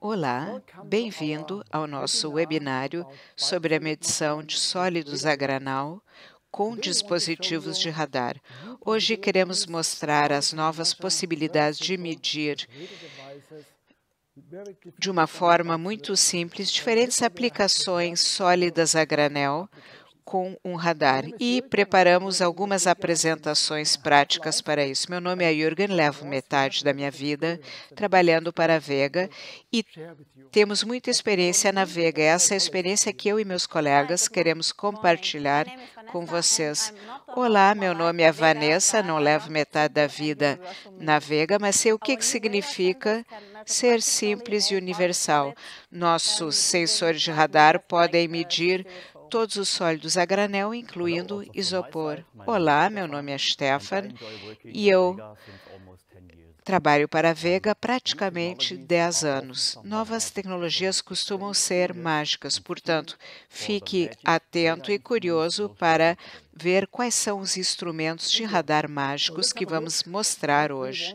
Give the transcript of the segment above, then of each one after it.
Olá, bem-vindo ao nosso webinário sobre a medição de sólidos a granal com dispositivos de radar. Hoje queremos mostrar as novas possibilidades de medir de uma forma muito simples diferentes aplicações sólidas a granel com um radar e preparamos algumas apresentações práticas para isso. Meu nome é Jürgen, levo metade da minha vida trabalhando para a Vega e temos muita experiência na Vega. Essa é a experiência que eu e meus colegas queremos compartilhar com vocês. Olá, meu nome é Vanessa, não levo metade da vida na Vega, mas sei o que, que significa ser simples e universal. Nossos sensores de radar podem medir todos os sólidos a granel, incluindo isopor. Olá, meu nome é Stefan e eu Trabalho para a então, Vega praticamente 10 anos. Novas tecnologias costumam ser mágicas, portanto, fique atento e curioso para ver quais são os instrumentos de radar mágicos que vamos mostrar hoje.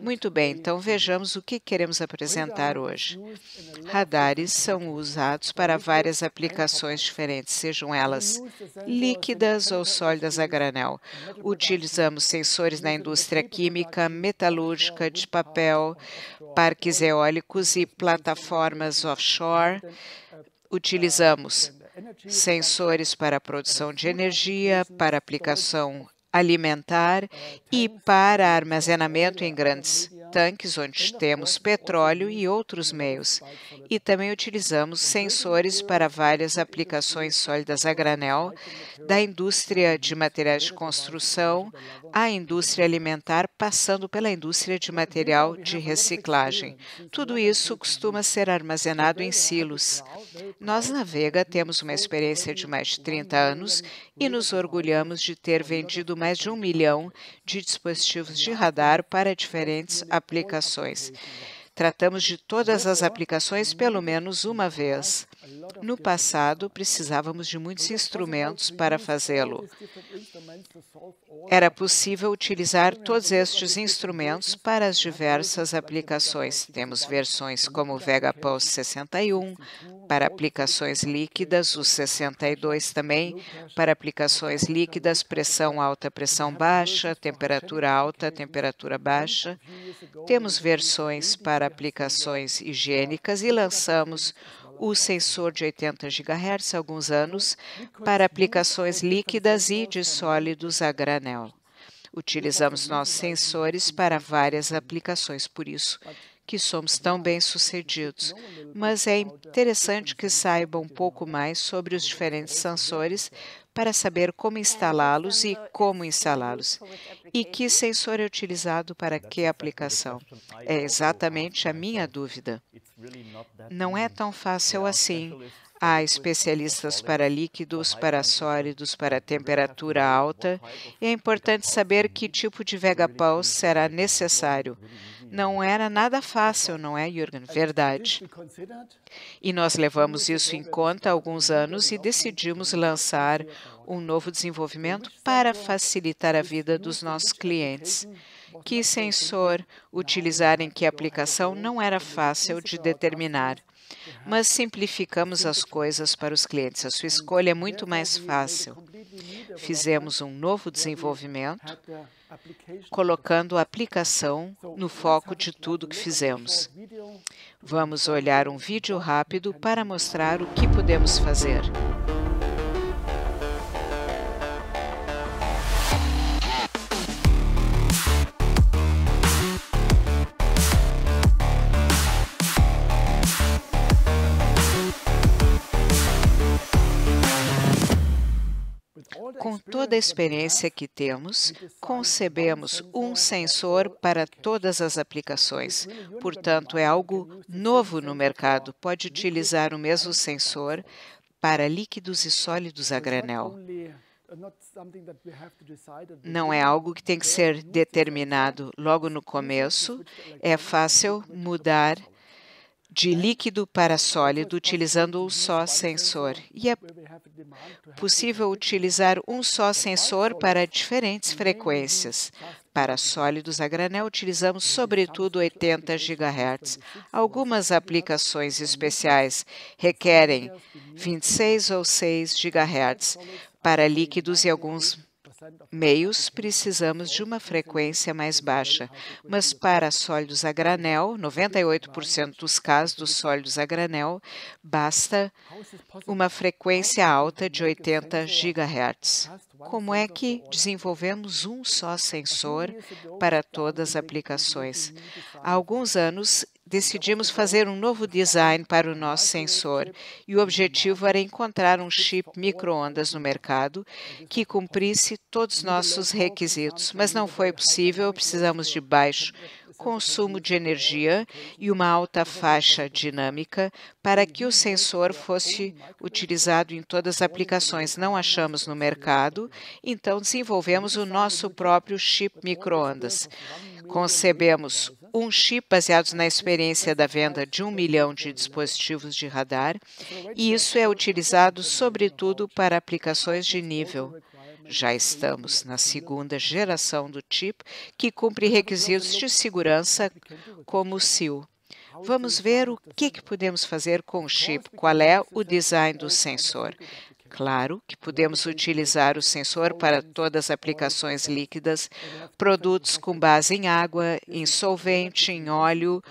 Muito bem, então vejamos o que queremos apresentar hoje. Radares são usados para várias aplicações diferentes, sejam elas líquidas ou sólidas a granel. Utilizamos sensores na indústria química, metalúrgica, de papel, parques eólicos e plataformas offshore. Utilizamos sensores para a produção de energia, para aplicação alimentar e para armazenamento em grandes tanques, onde temos petróleo e outros meios. E também utilizamos sensores para várias aplicações sólidas a granel, da indústria de materiais de construção à indústria alimentar, passando pela indústria de material de reciclagem. Tudo isso costuma ser armazenado em silos. Nós, na Vega, temos uma experiência de mais de 30 anos e nos orgulhamos de ter vendido mais de um milhão de dispositivos de radar para diferentes aplicações. Tratamos de todas as aplicações pelo menos uma vez. No passado, precisávamos de muitos instrumentos para fazê-lo. Era possível utilizar todos estes instrumentos para as diversas aplicações. Temos versões como o Post 61, para aplicações líquidas, o 62 também para aplicações líquidas, pressão alta, pressão baixa, temperatura alta, temperatura baixa. Temos versões para aplicações higiênicas e lançamos o sensor de 80 GHz há alguns anos para aplicações líquidas e de sólidos a granel. Utilizamos nossos sensores para várias aplicações, por isso que somos tão bem-sucedidos, mas é interessante que saiba um pouco mais sobre os diferentes sensores para saber como instalá-los e como instalá-los, e que sensor é utilizado para que aplicação. É exatamente a minha dúvida. Não é tão fácil assim. Há especialistas para líquidos, para sólidos, para temperatura alta, e é importante saber que tipo de vegapau será necessário não era nada fácil, não é, Jürgen? Verdade. E nós levamos isso em conta há alguns anos e decidimos lançar um novo desenvolvimento para facilitar a vida dos nossos clientes. Que sensor utilizar em que aplicação não era fácil de determinar mas simplificamos as coisas para os clientes. A sua escolha é muito mais fácil. Fizemos um novo desenvolvimento colocando a aplicação no foco de tudo que fizemos. Vamos olhar um vídeo rápido para mostrar o que podemos fazer. a experiência que temos, concebemos um sensor para todas as aplicações. Portanto, é algo novo no mercado. Pode utilizar o mesmo sensor para líquidos e sólidos a granel. Não é algo que tem que ser determinado logo no começo. É fácil mudar de líquido para sólido utilizando um só sensor. E é possível utilizar um só sensor para diferentes frequências. Para sólidos a granel, utilizamos sobretudo 80 GHz. Algumas aplicações especiais requerem 26 ou 6 GHz para líquidos e alguns meios, precisamos de uma frequência mais baixa, mas para sólidos a granel, 98% dos casos dos sólidos a granel, basta uma frequência alta de 80 GHz. Como é que desenvolvemos um só sensor para todas as aplicações? Há alguns anos decidimos fazer um novo design para o nosso sensor e o objetivo era encontrar um chip microondas no mercado que cumprisse todos os nossos requisitos, mas não foi possível, precisamos de baixo consumo de energia e uma alta faixa dinâmica para que o sensor fosse utilizado em todas as aplicações. Não achamos no mercado, então desenvolvemos o nosso próprio chip microondas. Concebemos um chip baseado na experiência da venda de um milhão de dispositivos de radar, e isso é utilizado sobretudo para aplicações de nível. Já estamos na segunda geração do chip, que cumpre requisitos de segurança como o SIL. Vamos ver o que, que podemos fazer com o chip, qual é o design do sensor. Claro que podemos utilizar o sensor para todas as aplicações líquidas, produtos com base em água, em solvente, em óleo,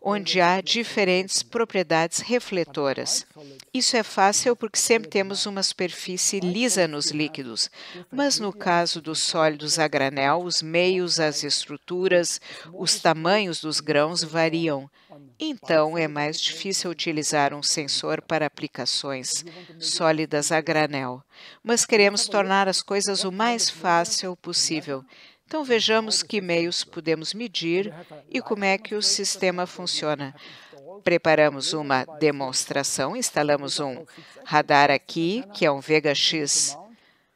onde há diferentes propriedades refletoras. Isso é fácil porque sempre temos uma superfície lisa nos líquidos, mas no caso dos sólidos a granel, os meios, as estruturas, os tamanhos dos grãos variam, então, é mais difícil utilizar um sensor para aplicações sólidas a granel, mas queremos tornar as coisas o mais fácil possível. Então, vejamos que meios podemos medir e como é que o sistema funciona. Preparamos uma demonstração, instalamos um radar aqui, que é um Vega X,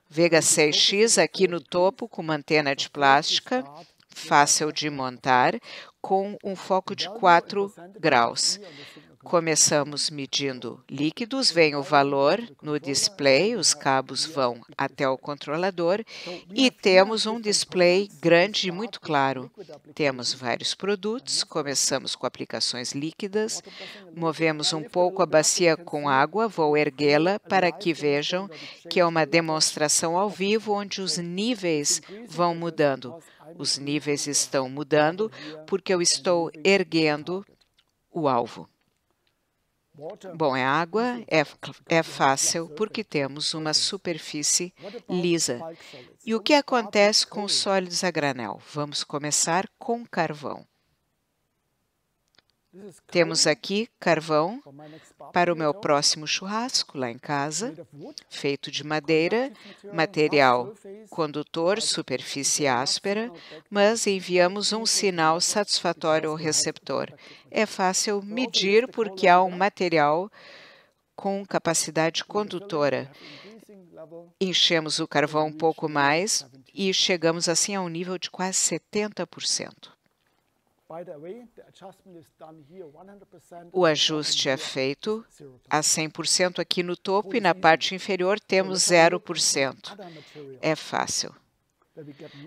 Vega 6X aqui no topo com uma antena de plástica, fácil de montar com um foco de 4 graus. Começamos medindo líquidos, vem o valor no display, os cabos vão até o controlador então, e temos um display grande e muito claro. Temos vários produtos, começamos com aplicações líquidas, movemos um pouco é a bacia com água, vou erguê-la para que vejam que é uma né? demonstração ao vivo onde os então, níveis vão mudando. Os níveis estão mudando porque eu estou erguendo o alvo. Bom, é água, é, é fácil, porque temos uma superfície lisa. E o que acontece com os sólidos a granel? Vamos começar com carvão. Temos aqui carvão para o meu próximo churrasco lá em casa, feito de madeira, material condutor, superfície áspera, mas enviamos um sinal satisfatório ao receptor. É fácil medir porque há um material com capacidade condutora. Enchemos o carvão um pouco mais e chegamos assim a um nível de quase 70%. O ajuste é feito a 100% aqui no topo e na parte inferior temos 0%. É fácil.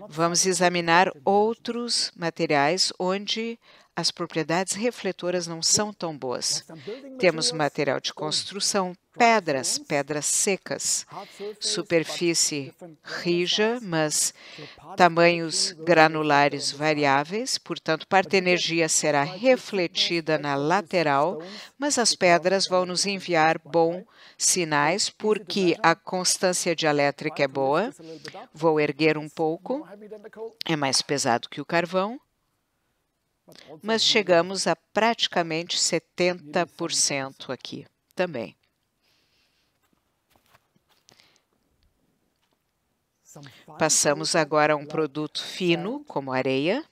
Vamos examinar outros materiais onde as propriedades refletoras não são tão boas. Temos material de construção, pedras, pedras secas, superfície rija, mas tamanhos granulares variáveis, portanto, parte da energia será refletida na lateral, mas as pedras vão nos enviar bons sinais porque a constância dielétrica é boa. Vou erguer um pouco, é mais pesado que o carvão mas chegamos a praticamente 70% aqui também. Passamos agora a um produto fino, como areia,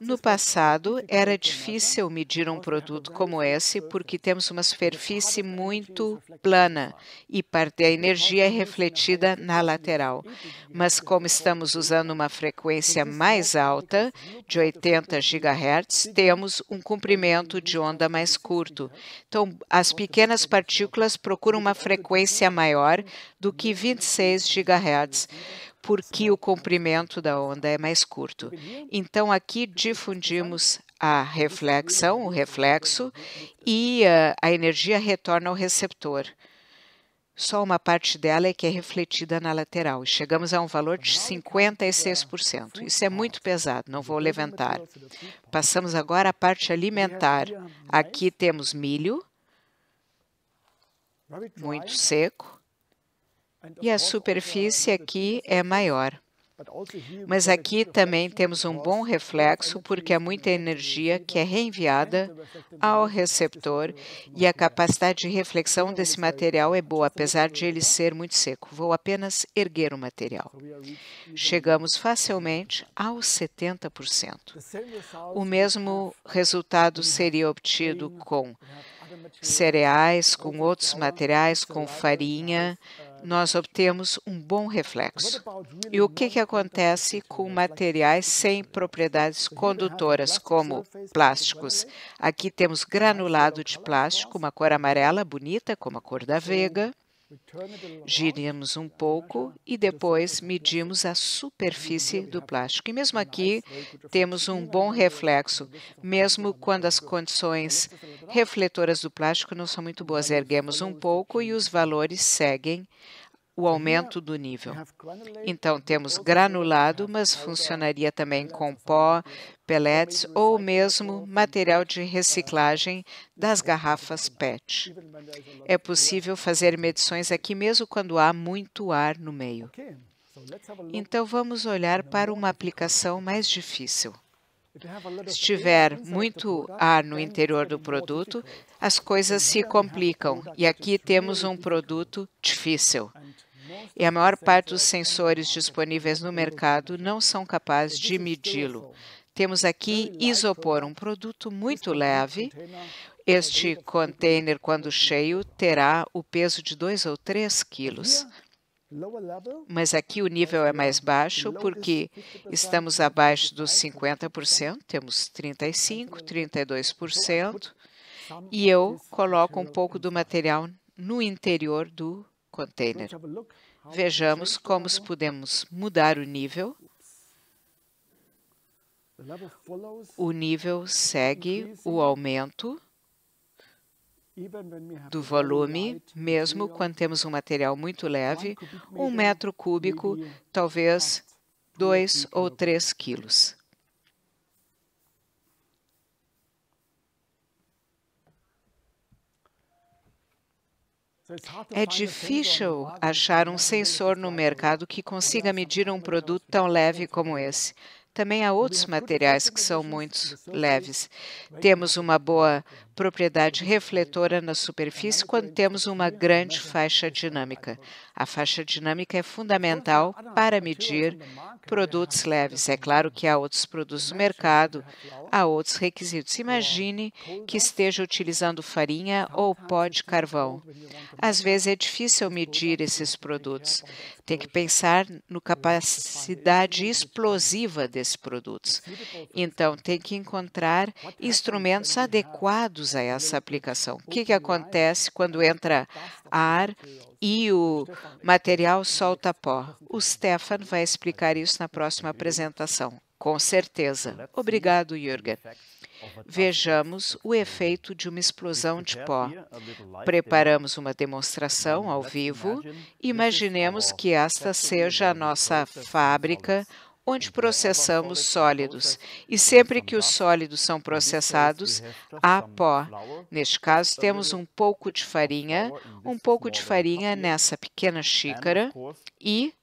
no passado, era difícil medir um produto como esse porque temos uma superfície muito plana e parte da energia é refletida na lateral. Mas como estamos usando uma frequência mais alta, de 80 GHz, temos um comprimento de onda mais curto. Então, as pequenas partículas procuram uma frequência maior do que 26 GHz porque o comprimento da onda é mais curto. Então, aqui difundimos a reflexão, o reflexo, e a, a energia retorna ao receptor. Só uma parte dela é que é refletida na lateral. chegamos a um valor de 56%. Isso é muito pesado, não vou levantar. Passamos agora à parte alimentar. Aqui temos milho, muito seco, e a superfície aqui é maior. Mas aqui também temos um bom reflexo, porque há é muita energia que é reenviada ao receptor e a capacidade de reflexão desse material é boa, apesar de ele ser muito seco. Vou apenas erguer o material. Chegamos facilmente aos 70%. O mesmo resultado seria obtido com cereais, com outros materiais, com farinha nós obtemos um bom reflexo. E o que, que acontece com materiais sem propriedades condutoras, como plásticos? Aqui temos granulado de plástico, uma cor amarela bonita, como a cor da veiga. Giramos um pouco e depois medimos a superfície do plástico. E mesmo aqui temos um bom reflexo, mesmo quando as condições refletoras do plástico não são muito boas. Erguemos um pouco e os valores seguem o aumento do nível. Então, temos granulado, mas funcionaria também com pó, pellets ou mesmo material de reciclagem das garrafas PET. É possível fazer medições aqui mesmo quando há muito ar no meio. Então, vamos olhar para uma aplicação mais difícil. Se tiver muito ar no interior do produto, as coisas se complicam. E aqui temos um produto difícil e a maior parte dos sensores disponíveis no mercado não são capazes de medi-lo. Temos aqui isopor, um produto muito leve. Este container, quando cheio, terá o peso de 2 ou 3 quilos. Mas aqui o nível é mais baixo porque estamos abaixo dos 50%, temos 35%, 32%, e eu coloco um pouco do material no interior do container. Vejamos como podemos mudar o nível. O nível segue o aumento do volume, mesmo quando temos um material muito leve, um metro cúbico, talvez 2 ou 3 quilos. É difícil achar um sensor no mercado que consiga medir um produto tão leve como esse. Também há outros materiais que são muito leves. Temos uma boa propriedade refletora na superfície quando temos uma grande faixa dinâmica. A faixa dinâmica é fundamental para medir produtos leves. É claro que há outros produtos no mercado, há outros requisitos. Imagine que esteja utilizando farinha ou pó de carvão. Às vezes é difícil medir esses produtos. Tem que pensar na capacidade explosiva desses produtos. Então, tem que encontrar instrumentos adequados usa essa aplicação. O que, que acontece quando entra ar e o material solta pó? O Stefan vai explicar isso na próxima apresentação. Com certeza. Obrigado, Jürgen. Vejamos o efeito de uma explosão de pó. Preparamos uma demonstração ao vivo. Imaginemos que esta seja a nossa fábrica onde então, processamos sólidos. E sempre que os tá? sólidos são então, processados, há pó. Neste caso, temos um pouco de farinha, um pouco de farinha nessa pequena xícara e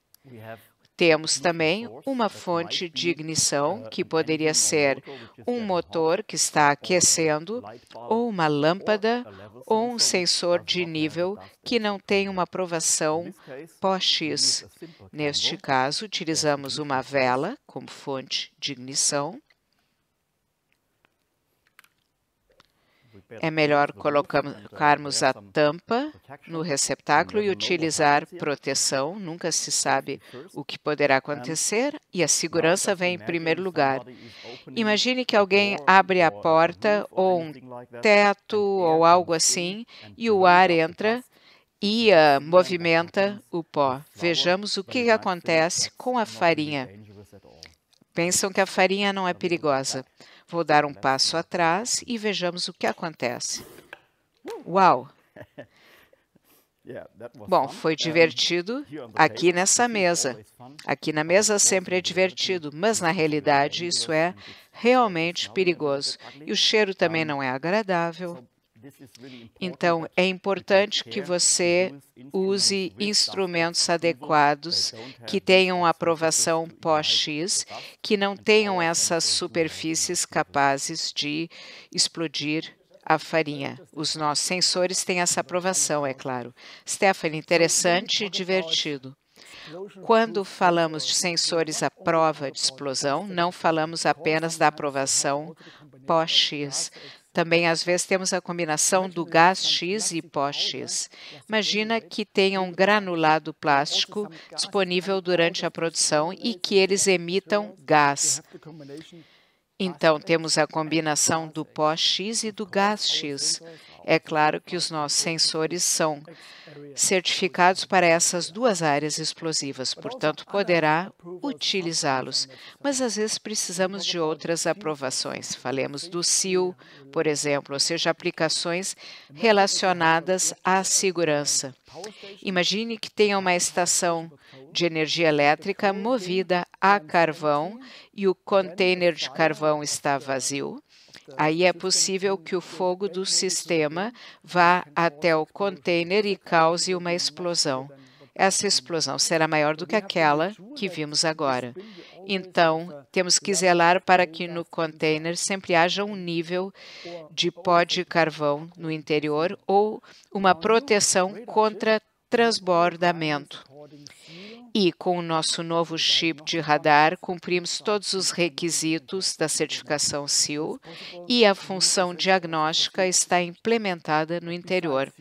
temos também uma é fonte de ignição, é, que né, poderia então, ser um motor que está então, aquecendo, ou uma lâmpada, ou um sensor de né, nível tá? que não tem uma aprovação POX. Neste né? caso, é, utilizamos uma vela como fonte de ignição É melhor colocarmos a tampa no receptáculo e utilizar proteção, nunca se sabe o que poderá acontecer, e a segurança vem em primeiro lugar. Imagine que alguém abre a porta ou um teto ou algo assim e o ar entra e uh, movimenta o pó. Vejamos o que acontece com a farinha. Pensam que a farinha não é perigosa. Vou dar um passo atrás e vejamos o que acontece. Uau! Bom, foi divertido aqui nessa mesa. Aqui na mesa sempre é divertido, mas na realidade isso é realmente perigoso. E o cheiro também não é agradável. Então, é importante que você use instrumentos adequados, que tenham aprovação pós-X, que não tenham essas superfícies capazes de explodir a farinha. Os nossos sensores têm essa aprovação, é claro. Stephanie, interessante e divertido. Quando falamos de sensores à prova de explosão, não falamos apenas da aprovação pós-X. Também, às vezes, temos a combinação é do gás X e pó-X. Imagina que tenha um granulado plástico disponível durante a produção e que eles emitam gás. Então, temos a combinação do pó-X e do gás-X. É claro que os nossos sensores são certificados para essas duas áreas explosivas, portanto, poderá utilizá-los. Mas às vezes precisamos de outras aprovações. Falemos do CIL, por exemplo, ou seja, aplicações relacionadas à segurança. Imagine que tenha uma estação de energia elétrica movida a carvão e o container de carvão está vazio. Aí é possível que o fogo do sistema vá até o container e cause uma explosão. Essa explosão será maior do que aquela que vimos agora. Então, temos que zelar para que no container sempre haja um nível de pó de carvão no interior ou uma proteção contra transbordamento. E com o nosso novo chip de radar, cumprimos todos os requisitos da certificação SIL e a função diagnóstica está implementada no interior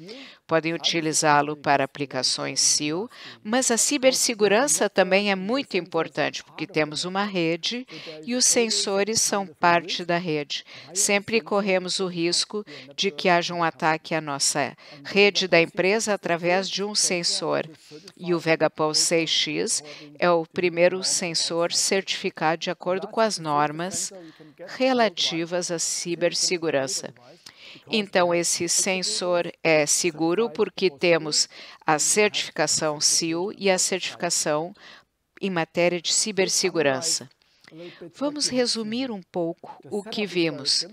podem utilizá-lo para aplicações SIL, mas a cibersegurança também é muito importante, porque temos uma rede e os sensores são parte da rede. Sempre corremos o risco de que haja um ataque à nossa rede da empresa através de um sensor. E o Vegapol 6X é o primeiro sensor certificado de acordo com as normas relativas à cibersegurança. Então, esse sensor é seguro porque temos a certificação SIL e a certificação em matéria de cibersegurança. Vamos resumir um pouco o que vimos.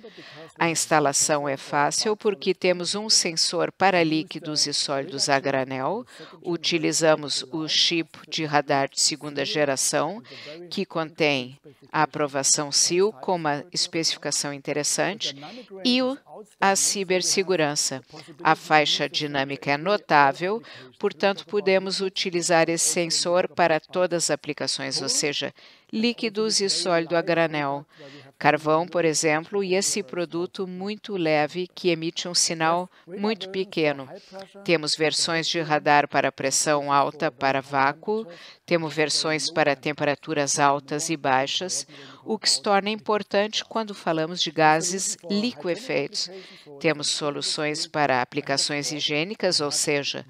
A instalação é fácil porque temos um sensor para líquidos e sólidos a granel, utilizamos o chip de radar de segunda geração, que contém a aprovação SIL com uma especificação interessante, e a cibersegurança. A faixa dinâmica é notável, portanto, podemos utilizar esse sensor para todas as aplicações, ou seja, líquidos e sólido a granel. Carvão, por exemplo, e esse produto muito leve que emite um sinal muito pequeno. Temos versões de radar para pressão alta, para vácuo, temos versões para temperaturas altas e baixas, o que se torna importante quando falamos de gases liquefeitos. Temos soluções para aplicações higiênicas, ou seja,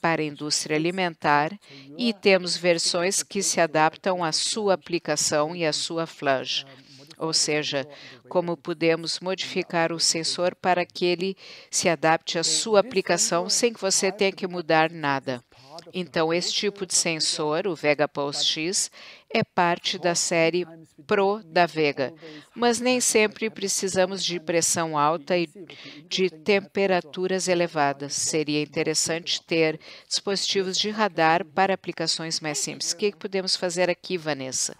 para a indústria alimentar, e temos versões que se adaptam à sua aplicação e à sua flange ou seja, como podemos modificar o sensor para que ele se adapte à sua aplicação sem que você tenha que mudar nada. Então, esse tipo de sensor, o Vega Pulse X, é parte da série Pro da Vega, mas nem sempre precisamos de pressão alta e de temperaturas elevadas. Seria interessante ter dispositivos de radar para aplicações mais simples. O que podemos fazer aqui, Vanessa?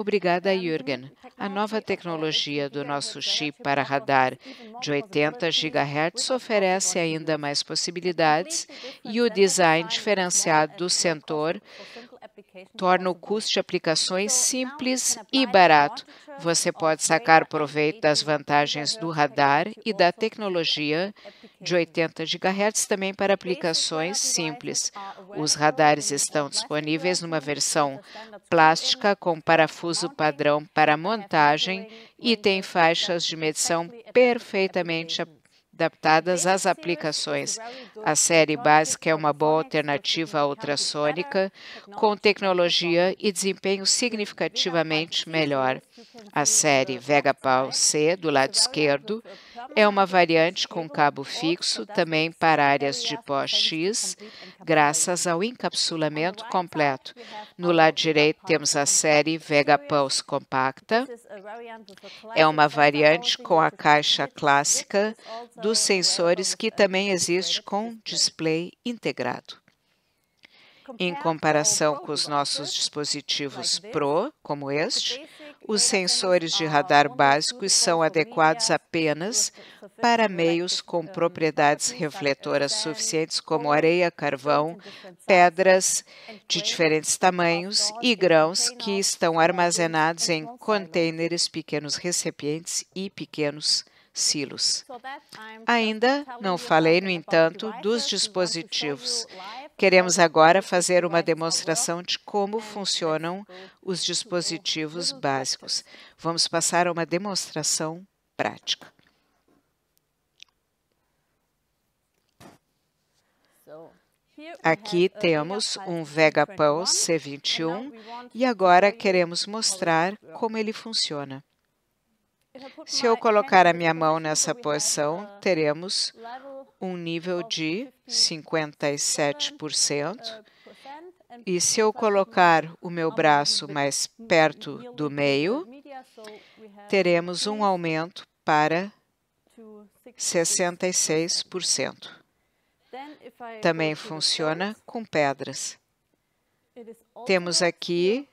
Obrigada, Jürgen. A nova tecnologia do nosso chip para radar de 80 GHz oferece ainda mais possibilidades e o design diferenciado do sensor torna o custo de aplicações simples e barato. Você pode sacar proveito das vantagens do radar e da tecnologia de 80 GHz também para aplicações simples. Os radares estão disponíveis numa versão plástica com parafuso padrão para montagem e tem faixas de medição perfeitamente aplicadas adaptadas às aplicações. A série básica é uma boa alternativa à ultrassônica, com tecnologia e desempenho significativamente melhor. A série Vega é Pau C, do lado esquerdo, é uma variante com cabo fixo, também para áreas de pós-X, graças ao encapsulamento completo. No lado direito temos a série Vega Pulse compacta. É uma variante com a caixa clássica dos sensores que também existe com display integrado. Em comparação com os nossos dispositivos Pro, como este, os sensores de radar básicos são adequados apenas para meios com propriedades refletoras suficientes, como areia, carvão, pedras de diferentes tamanhos e grãos que estão armazenados em contêineres, pequenos recipientes e pequenos silos. Ainda não falei, no entanto, dos dispositivos. Queremos agora fazer uma demonstração de como funcionam os dispositivos básicos. Vamos passar a uma demonstração prática. Aqui temos um Vegapulse C21 e agora queremos mostrar como ele funciona. Se eu colocar a minha mão nessa poção, teremos um nível de 57%. Uh, e uh, se eu colocar o meu braço mais perto do meio, teremos um aumento para 66%. Também funciona com pedras. Temos aqui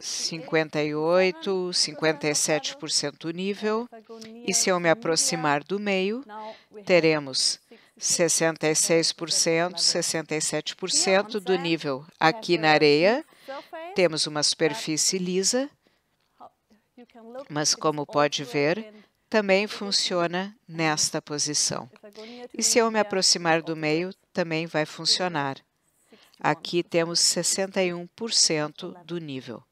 58, 57% do nível, e se eu me aproximar do meio, teremos 66%, 67% do nível. Aqui na areia, temos uma superfície lisa, mas como pode ver, também funciona nesta posição. E se eu me aproximar do meio, também vai funcionar. Aqui temos 61% do nível.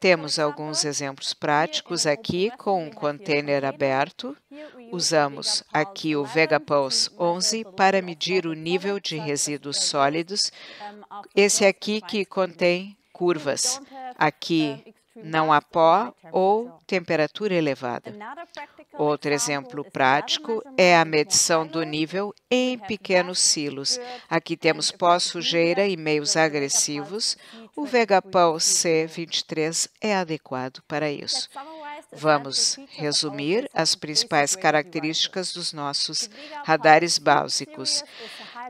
Temos alguns exemplos práticos aqui com um container aberto. Usamos aqui o VegaPulse 11 para medir o nível de resíduos sólidos. Esse aqui que contém curvas. Aqui não há pó ou temperatura elevada. Outro exemplo prático é a medição do nível em pequenos silos. Aqui temos pó, sujeira e meios agressivos. O Vegapão C23 é adequado para isso. Vamos resumir as principais características dos nossos radares básicos.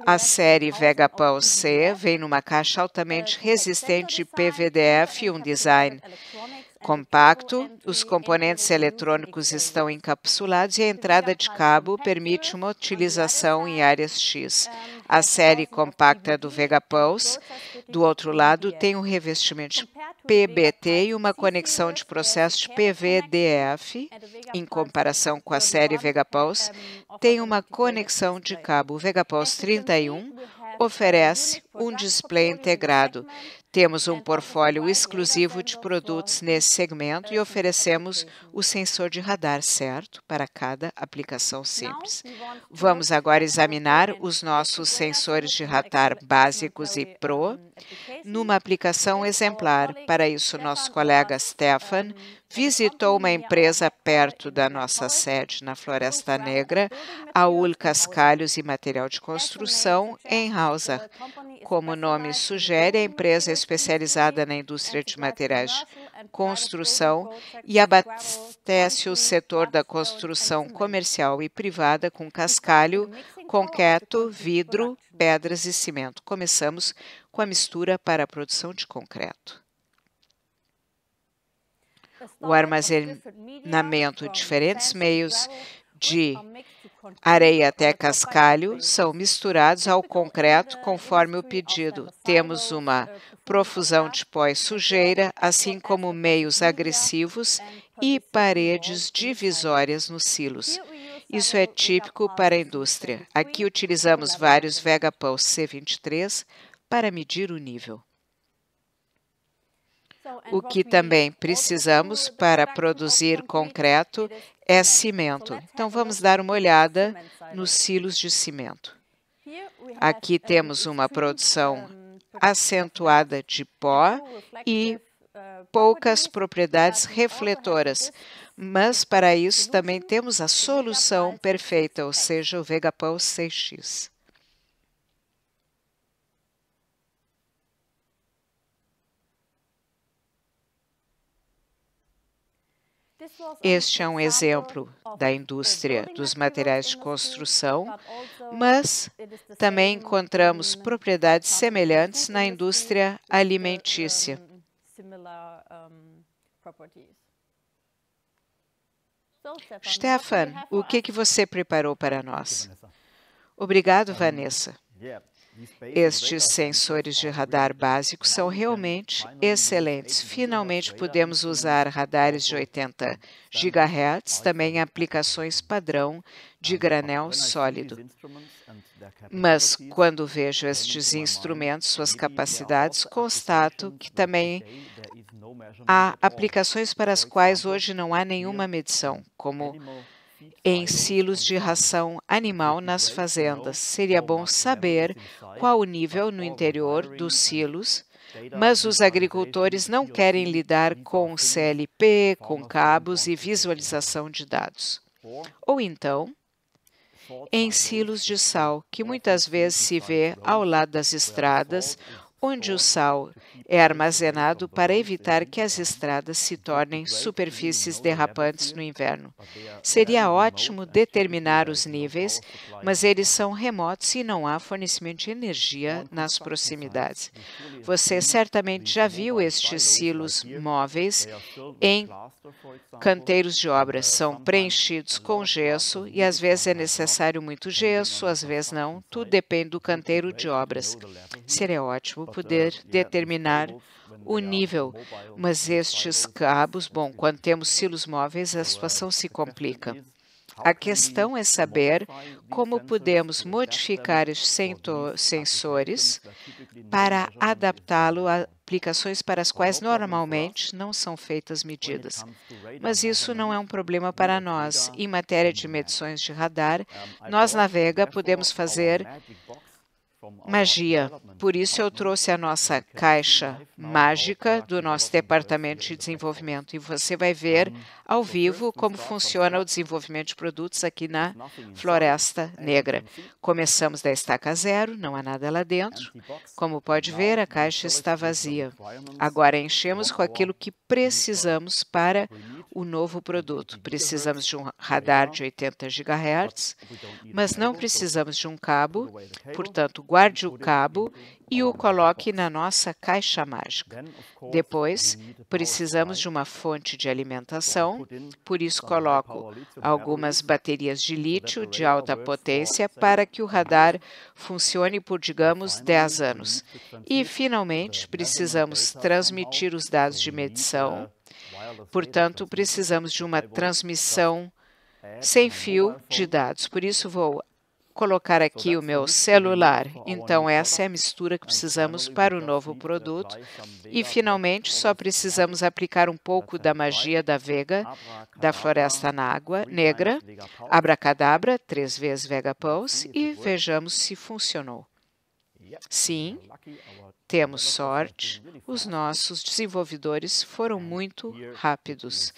A série Vegapão C vem numa caixa altamente resistente de PVDF e um design compacto, os componentes eletrônicos estão encapsulados e a entrada de cabo é permite uma utilização em áreas X. É, a série compacta do Vegapulse, do outro lado, tem um revestimento então, PBT e uma conexão de processo de PVDF, em comparação com a série Vegapulse, é, hum, tem uma conexão de cabo. O Vegapulse 31 oferece um display integrado temos um é, tá, portfólio tá exclusivo de produtos nesse segmento e uhum. oferecemos o sensor de radar certo para cada aplicação simples. Vamos agora examinar os nossos sensores de radar básicos e Pro numa aplicação exemplar. Para isso, é nosso colega Stefan visitou uma empresa perto da nossa sede na Floresta Negra, Aul Cascalhos e Material de Construção, em Hauser. Como o nome sugere, a empresa é especializada na indústria de materiais de construção e abastece o setor da construção comercial e privada com cascalho, concreto, vidro, pedras e cimento. Começamos com a mistura para a produção de concreto o armazenamento de diferentes meios de areia até cascalho são misturados ao concreto conforme o pedido. Temos uma profusão de pó e sujeira, assim como meios agressivos e paredes divisórias nos silos. Isso é típico para a indústria. Aqui utilizamos vários Vegapulse C23 para medir o nível. É o que também precisamos para é produzir concreto é cimento. Então, vamos dar uma olhada é nos silos de cimento. Aqui temos uma produção acentuada de pó e uh, poucas propriedades refletoras. Mas para isso também temos a solução perfeita, ou seja, o Vegapão 6X. Este é um exemplo da indústria dos materiais de construção, mas também encontramos propriedades semelhantes na indústria alimentícia. Stefan, o que, que você preparou para nós? Obrigado, Vanessa. Estes sensores de radar básicos são realmente excelentes. Finalmente, podemos usar radares de 80 GHz, também em aplicações padrão de granel sólido. Mas quando vejo estes instrumentos, suas capacidades, constato que também há aplicações para as quais hoje não há nenhuma medição, como em silos de ração animal nas fazendas. Seria bom saber qual o nível no interior dos silos, mas os agricultores não querem lidar com CLP, com cabos e visualização de dados. Ou então, em silos de sal, que muitas vezes se vê ao lado das estradas onde o sal é armazenado para evitar que as estradas se tornem superfícies derrapantes no inverno. Seria ótimo determinar os níveis, mas eles são remotos e não há fornecimento de energia nas proximidades. Você certamente já viu estes silos móveis em canteiros de obras. São preenchidos com gesso e às vezes é necessário muito gesso, às vezes não. Tudo depende do canteiro de obras. Seria ótimo poder é determinar o nível, mas estes cabos, bom, quando temos silos móveis, a situação se é complica. A questão é saber como podemos modificar estes sensores tipo para adaptá-lo a aplicações para as quais normalmente não são feitas medidas. Mas isso não é um problema para nós. Em matéria de medições de radar, nós na Vega podemos fazer magia. Por isso eu trouxe a nossa caixa mágica do nosso departamento de desenvolvimento e você vai ver ao vivo como funciona o desenvolvimento de produtos aqui na Floresta Negra. Começamos da estaca zero, não há nada lá dentro. Como pode ver, a caixa está vazia. Agora enchemos com aquilo que precisamos para o novo produto. Precisamos de um radar de 80 GHz, mas não precisamos de um cabo, portanto, guarde o cabo e o coloque na nossa caixa mágica. Depois, precisamos de uma fonte de alimentação, por isso coloco algumas baterias de lítio de alta potência para que o radar funcione por, digamos, 10 anos. E, finalmente, precisamos transmitir os dados de medição Portanto, precisamos de uma transmissão sem fio de dados. Por isso, vou colocar aqui o meu celular. Então, essa é a mistura que precisamos para o novo produto. E, finalmente, só precisamos aplicar um pouco da magia da Vega, da Floresta na Água Negra, Abracadabra, três vezes Vega Pulse, e vejamos se funcionou. Sim, temos sorte, os nossos desenvolvedores foram muito rápidos.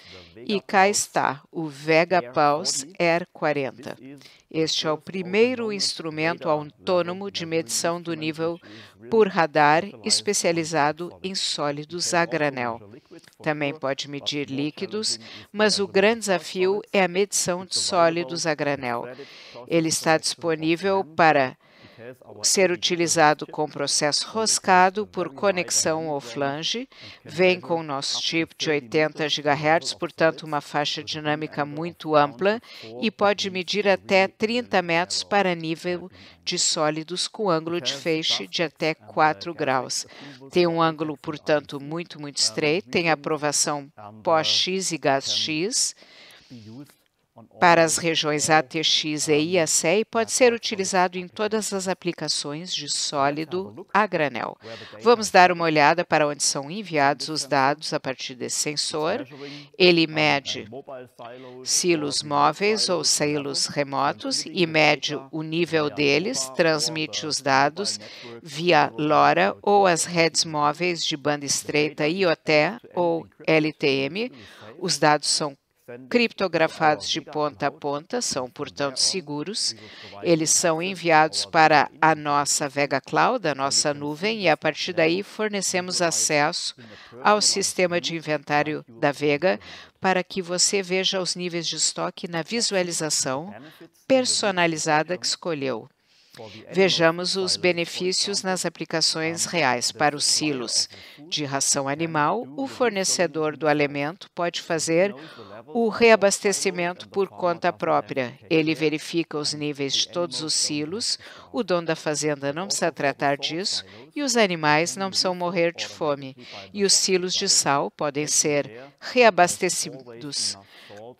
E cá está o VegaPulse r 40. Este é o primeiro instrumento autônomo de medição do nível por radar especializado em sólidos a granel. Também pode medir líquidos, mas o grande desafio é a medição de sólidos a granel. Ele está disponível para ser utilizado com processo roscado por conexão ou flange, vem com nosso chip de 80 GHz, portanto uma faixa dinâmica muito ampla e pode medir até 30 metros para nível de sólidos com ângulo de feixe de até 4 graus. Tem um ângulo, portanto, muito, muito estreito, tem aprovação pós-X e gás-X, para as regiões ATX e IACE, pode ser utilizado em todas as aplicações de sólido a granel. Vamos dar uma olhada para onde são enviados os dados a partir desse sensor. Ele mede silos móveis ou silos remotos e mede o nível deles, transmite os dados via LoRa ou as redes móveis de banda estreita IoT ou LTM. Os dados são criptografados de ponta a ponta, são, portanto, seguros. Eles são enviados para a nossa Vega Cloud, a nossa nuvem, e a partir daí fornecemos acesso ao sistema de inventário da Vega para que você veja os níveis de estoque na visualização personalizada que escolheu. Vejamos os benefícios nas aplicações reais para os silos. De ração animal, o fornecedor do é alimento pode fazer o reabastecimento por conta própria. Ele verifica os níveis de é todos os silos, o dono da fazenda não precisa tratar disso é e os animais não precisam morrer de fome. E os silos de sal podem ser reabastecidos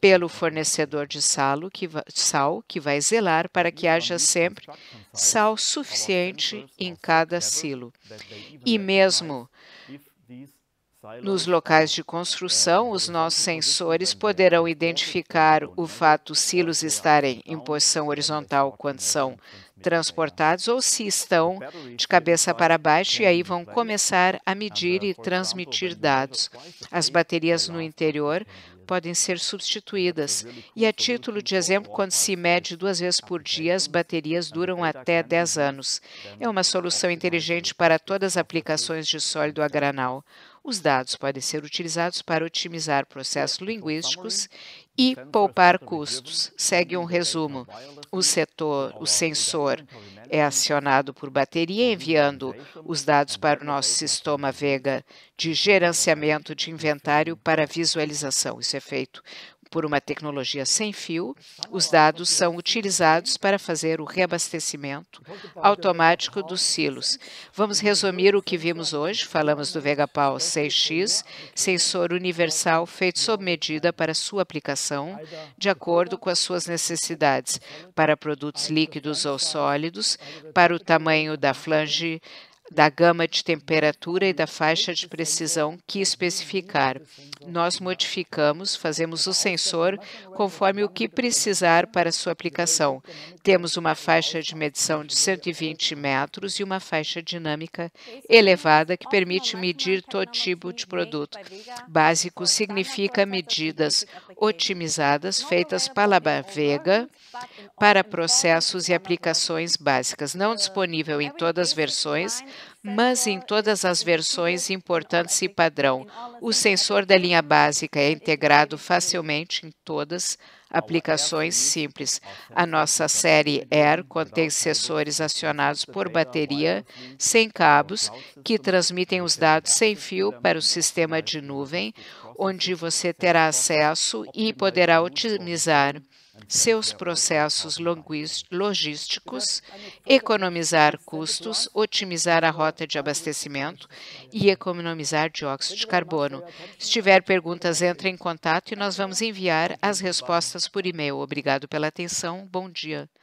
pelo fornecedor de salo, que, sal, que vai zelar para que haja sempre sal suficiente em cada silo. E mesmo nos locais de construção, é, os nossos sensores poderão identificar o né? fato os silos estarem em então posição é horizontal né, quando são transportados ou se estão de cabeça para baixo e aí vão é começar a medir e transmitir dados. As baterias no interior podem ser substituídas. E a título de exemplo, quando se né? mede duas vezes por dia, as né? baterias duram até 10 anos. Né? É uma solução inteligente para todas as aplicações de sólido a granal. Os dados podem ser utilizados para otimizar processos então linguísticos e poupar custos. Segue um é resumo. O setor, o sensor é acionado por bateria, enviando os dados para o nosso sistema Vega de gerenciamento de inventário para visualização. Isso é feito por uma tecnologia sem fio, então, os dados são assim, utilizados para fazer o reabastecimento automático dos silos. Vamos resumir o que vimos hoje. Falamos do Vegapau 6X, sensor universal feito sob medida para sua aplicação, de acordo com as suas necessidades, para produtos líquidos ou sólidos, para o tamanho da flange da gama de temperatura e da faixa de precisão que especificar. Nós modificamos, fazemos o sensor conforme o que precisar para sua aplicação. Temos uma faixa de medição de 120 metros e uma faixa dinâmica elevada que permite medir todo tipo de produto. Básico significa medidas otimizadas feitas é pela Bavega para processos e aplicações básicas, não disponível em é todas as versões, mas em é todas as versões importantes e padrão. O sensor da linha básica é integrado facilmente em todas aplicações simples. A nossa série Air contém sensores acionados por bateria, sem cabos, que transmitem os dados sem fio para o sistema de nuvem, onde você terá acesso e poderá então, otimizar seus né, processos logísticos, economizar custos, otimizar a rota de abastecimento né, e economizar dióxido de carbono. Se tiver perguntas, entre em contato e nós vamos enviar as respostas por e-mail. Obrigado pela atenção. Bom dia.